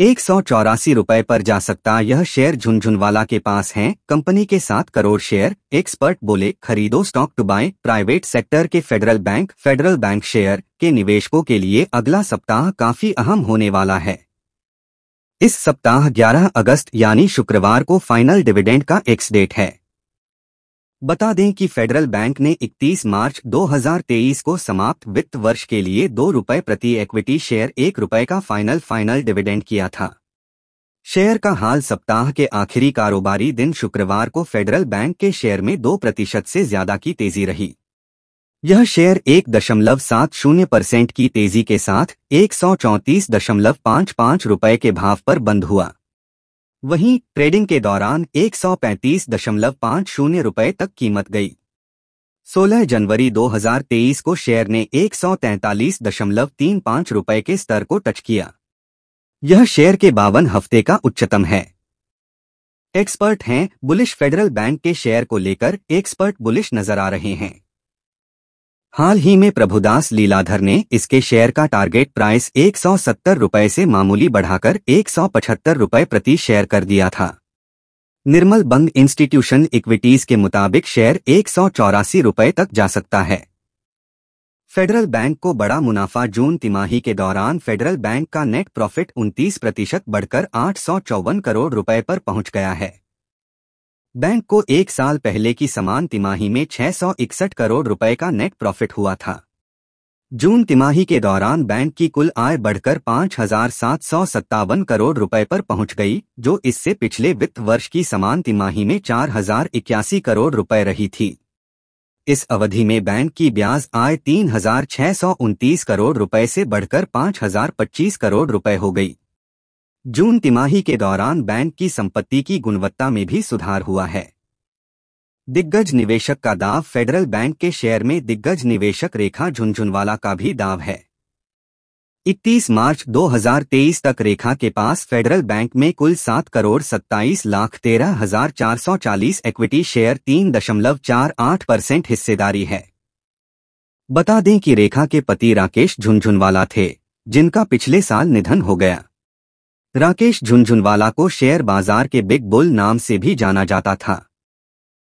एक सौ चौरासी रूपए पर जा सकता यह शेयर झुनझुनवाला के पास है कंपनी के सात करोड़ शेयर एक्सपर्ट बोले खरीदो stock to buy private sector के Federal bank Federal bank share के निवेशकों के लिए अगला सप्ताह काफी अहम होने वाला है इस सप्ताह 11 अगस्त यानी शुक्रवार को फाइनल डिविडेंड का एक्स डेट है बता दें कि फेडरल बैंक ने 31 मार्च 2023 को समाप्त वित्त वर्ष के लिए दो रुपये प्रति इक्विटी शेयर एक रुपये का फाइनल फाइनल डिविडेंड किया था शेयर का हाल सप्ताह के आखिरी कारोबारी दिन शुक्रवार को फेडरल बैंक के शेयर में दो प्रतिशत से ज्यादा की तेजी रही यह शेयर एक दशमलव सात शून्य परसेंट की तेजी के साथ एक सौ चौंतीस दशमलव पाँच पाँच रुपये के भाव पर बंद हुआ वहीं ट्रेडिंग के दौरान 135.50 शून्य रुपये तक कीमत गई 16 जनवरी 2023 को शेयर ने 143.35 रुपए के स्तर को टच किया यह शेयर के बावन हफ्ते का उच्चतम है एक्सपर्ट हैं बुलिश फेडरल बैंक के शेयर को लेकर एक्सपर्ट बुलिश नजर आ रहे हैं हाल ही में प्रभुदास लीलाधर ने इसके शेयर का टारगेट प्राइस एक सौ से मामूली बढ़ाकर एक सौ प्रति शेयर कर दिया था निर्मल बंग इंस्टीट्यूशन इक्विटीज के मुताबिक शेयर एक सौ तक जा सकता है फेडरल बैंक को बड़ा मुनाफा जून तिमाही के दौरान फेडरल बैंक का नेट प्रॉफिट 29 प्रतिशत बढ़कर आठ करोड़ रुपए पर पहुंच गया है बैंक को एक साल पहले की समान तिमाही में 661 करोड़ रुपए का नेट प्रॉफिट हुआ था जून तिमाही के दौरान बैंक की कुल आय बढ़कर पाँच करोड़ रुपए पर पहुंच गई जो इससे पिछले वित्त वर्ष की समान तिमाही में चार करोड़ रुपए रही थी इस अवधि में बैंक की ब्याज आय तीन करोड़ रुपए से बढ़कर पाँच करोड़ रुपए हो गई जून तिमाही के दौरान बैंक की संपत्ति की गुणवत्ता में भी सुधार हुआ है दिग्गज निवेशक का दाव फेडरल बैंक के शेयर में दिग्गज निवेशक रेखा झुंझुनवाला का भी दाव है 31 मार्च 2023 तक रेखा के पास फेडरल बैंक में कुल 7 करोड़ सत्ताईस लाख तेरह हजार चार सौ चालीस इक्विटी शेयर 3.48 परसेंट हिस्सेदारी है बता दें कि रेखा के पति राकेश झुंझुनवाला थे जिनका पिछले साल निधन हो गया राकेश झुंझुनवाला को शेयर बाजार के बिग बुल नाम से भी जाना जाता था